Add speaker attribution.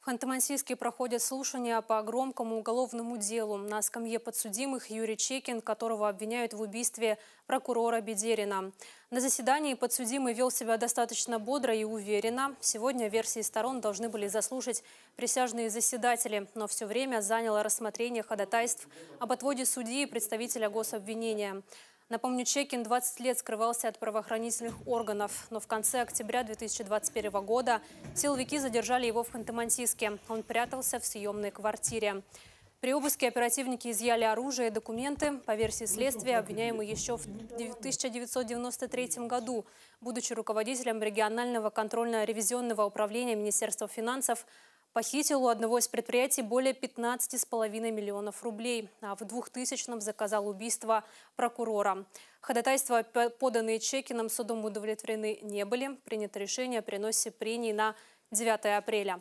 Speaker 1: В Ханты-Мансийске проходят слушания по громкому уголовному делу. На скамье подсудимых Юрий Чекин, которого обвиняют в убийстве прокурора Бедерина. На заседании подсудимый вел себя достаточно бодро и уверенно. Сегодня версии сторон должны были заслушать присяжные заседатели, но все время заняло рассмотрение ходатайств об отводе судьи и представителя гособвинения. Напомню, Чекин 20 лет скрывался от правоохранительных органов, но в конце октября 2021 года силовики задержали его в ханты Он прятался в съемной квартире. При обыске оперативники изъяли оружие и документы. По версии следствия, обвиняемый еще в 1993 году, будучи руководителем регионального контрольно-ревизионного управления Министерства финансов, Похитил у одного из предприятий более 15,5 миллионов рублей, а в 2000-м заказал убийство прокурора. Ходатайства, поданные Чекиным, судом удовлетворены не были. Принято решение о переносе прений на 9 апреля.